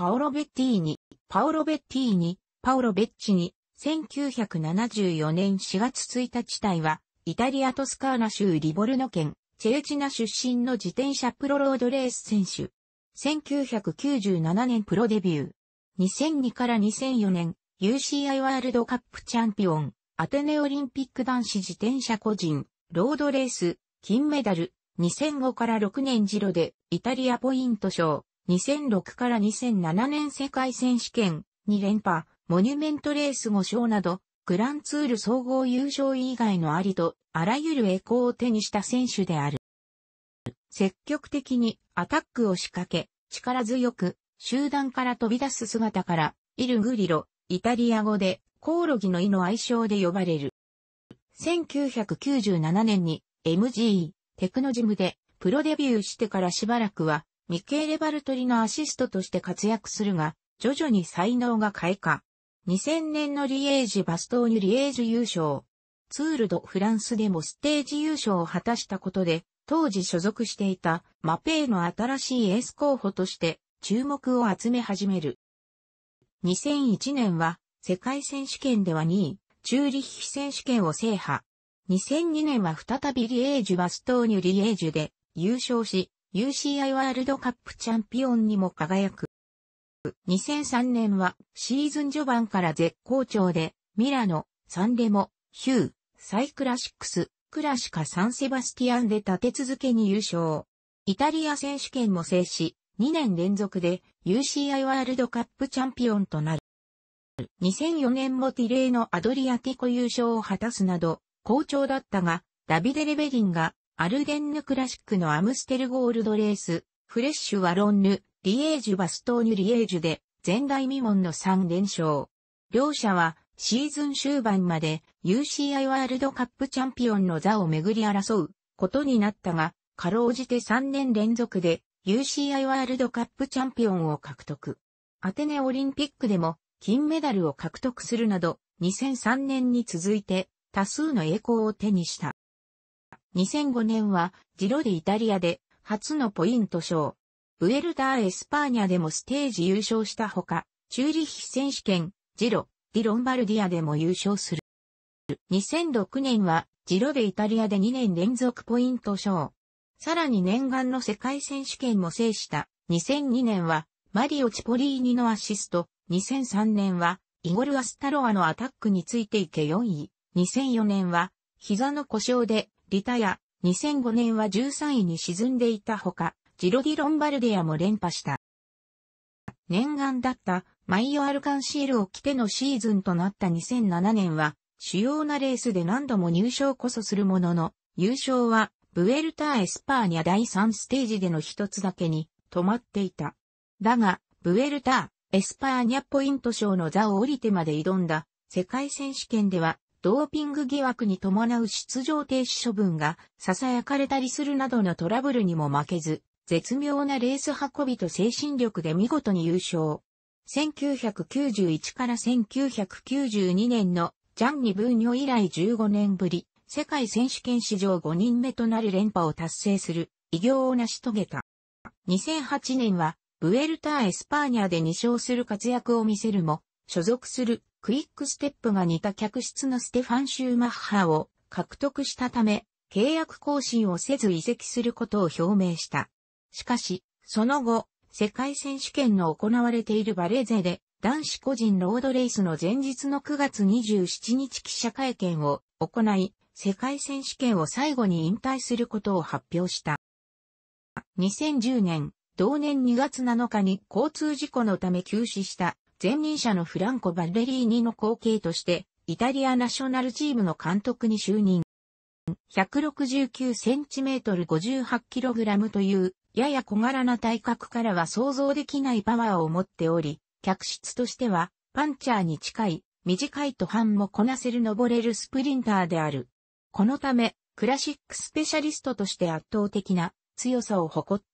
パオロ・ベッティーニ、パオロ・ベッティーニ、パオロ・ベッチニ、1974年4月1日隊は、イタリアトスカーナ州リボルノ県、チェルチナ出身の自転車プロロードレース選手。1997年プロデビュー。2002から2004年、UCI ワールドカップチャンピオン、アテネオリンピック男子自転車個人、ロードレース、金メダル、2005から6年ジロで、イタリアポイント賞、2006から2007年世界選手権2連覇、モニュメントレース5勝など、グランツール総合優勝以外のありと、あらゆる栄光を手にした選手である。積極的にアタックを仕掛け、力強く集団から飛び出す姿から、イルグリロ、イタリア語でコオロギの意の愛称で呼ばれる。1997年に MG テクノジムでプロデビューしてからしばらくはミケーレ・バルトリのアシストとして活躍するが、徐々に才能が開花。2000年のリエージ・バストーニュ・リエージュ優勝。ツール・ド・フランスでもステージ優勝を果たしたことで、当時所属していたマペイの新しいエース候補として注目を集め始める。2001年は世界選手権では2位、チューリッヒ選手権を制覇。2002年は再びリエージュ・バストーニュ・リエージュで優勝し、UCI ワールドカップチャンピオンにも輝く。2003年はシーズン序盤から絶好調で、ミラノ、サンレモ、ヒュー、サイクラシックス、クラシカ・サンセバスティアンで立て続けに優勝。イタリア選手権も制し、2年連続で UCI ワールドカップチャンピオンとなる。2004年もティレーのアドリアティコ優勝を果たすなど、好調だったが、ダビデ・レベリンがアルデンヌクラシックのアムステルゴールドレース、フレッシュワロンヌ、リエージュバストーニュリエージュで、前代未聞の3連勝。両者は、シーズン終盤まで UCI ワールドカップチャンピオンの座をめぐり争うことになったが、かろうじて3年連続で UCI ワールドカップチャンピオンを獲得。アテネオリンピックでも金メダルを獲得するなど、2003年に続いて多数の栄光を手にした。2005年は、ジロでイタリアで、初のポイント賞。ブエルダー・エスパーニャでもステージ優勝したほか、チューリッヒ選手権、ジロ、ディ・ロンバルディアでも優勝する。2006年は、ジロでイタリアで2年連続ポイント賞。さらに念願の世界選手権も制した。2002年は、マリオ・チポリーニのアシスト。2003年は、イゴル・アスタロアのアタックについていけ4位。2004年は、膝の故障でリタや2005年は13位に沈んでいたほか、ジロディ・ロンバルディアも連覇した。念願だったマイオ・アルカンシールを着てのシーズンとなった2007年は、主要なレースで何度も入賞こそするものの、優勝はブエルター・エスパーニャ第3ステージでの一つだけに止まっていた。だが、ブエルター・エスパーニャポイント賞の座を降りてまで挑んだ世界選手権ではドーピング疑惑に伴う出場停止処分が囁かれたりするなどのトラブルにも負けず、絶妙なレース運びと精神力で見事に優勝。1991から1992年のジャンニ・ブーニョ以来15年ぶり、世界選手権史上5人目となる連覇を達成する偉業を成し遂げた。2008年は、ブエルター・エスパーニャで2勝する活躍を見せるも、所属するクイックステップが似た客室のステファン・シューマッハを獲得したため、契約更新をせず移籍することを表明した。しかし、その後、世界選手権の行われているバレーゼで、男子個人ロードレースの前日の9月27日記者会見を行い、世界選手権を最後に引退することを発表した。2010年、同年2月7日に交通事故のため休止した前任者のフランコ・バッレリーニの後継として、イタリアナショナルチームの監督に就任。1 6 9トル5 8ラムという、やや小柄な体格からは想像できないパワーを持っており、客室としては、パンチャーに近い、短いと半もこなせる登れるスプリンターである。このため、クラシックスペシャリストとして圧倒的な強さを誇っ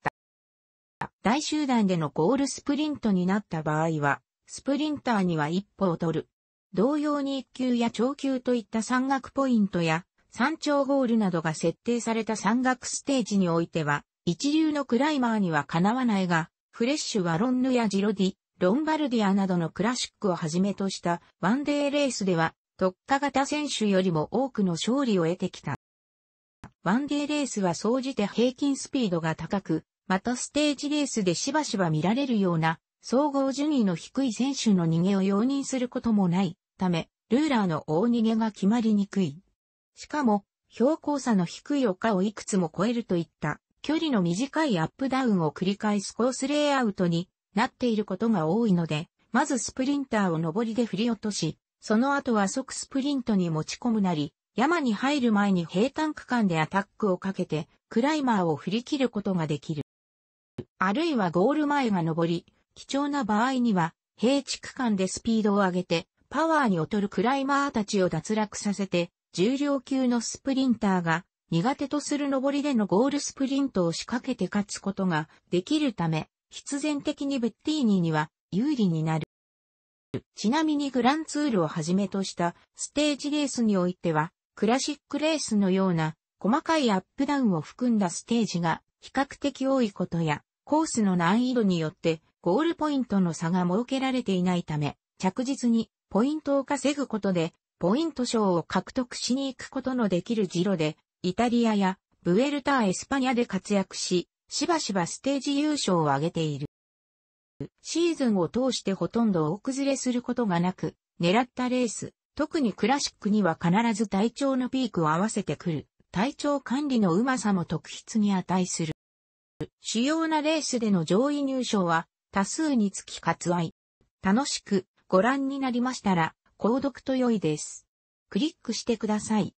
た。大集団でのゴールスプリントになった場合は、スプリンターには一歩を取る。同様に一級や長級といった山岳ポイントや山頂ゴールなどが設定された山岳ステージにおいては、一流のクライマーにはかなわないが、フレッシュはロンヌやジロディ、ロンバルディアなどのクラシックをはじめとしたワンデーレースでは、特化型選手よりも多くの勝利を得てきた。ワンデーレースは総じて平均スピードが高く、またステージレースでしばしば見られるような総合順位の低い選手の逃げを容認することもないため、ルーラーの大逃げが決まりにくい。しかも、標高差の低い丘をいくつも超えるといった距離の短いアップダウンを繰り返すコースレイアウトになっていることが多いので、まずスプリンターを上りで振り落とし、その後は即スプリントに持ち込むなり、山に入る前に平坦区間でアタックをかけて、クライマーを振り切ることができる。あるいはゴール前が上り、貴重な場合には、平地区間でスピードを上げて、パワーに劣るクライマーたちを脱落させて、重量級のスプリンターが苦手とする上りでのゴールスプリントを仕掛けて勝つことができるため、必然的にベッティーニには有利になる。ちなみにグランツールをはじめとしたステージレースにおいては、クラシックレースのような細かいアップダウンを含んだステージが比較的多いことや、コースの難易度によってゴールポイントの差が設けられていないため、着実にポイントを稼ぐことで、ポイント賞を獲得しに行くことのできるジロで、イタリアやブエルターエスパニャで活躍し、しばしばステージ優勝を挙げている。シーズンを通してほとんど大崩れすることがなく、狙ったレース、特にクラシックには必ず体調のピークを合わせてくる。体調管理のうまさも特筆に値する。主要なレースでの上位入賞は多数につき割愛。楽しくご覧になりましたら、購読と良いです。クリックしてください。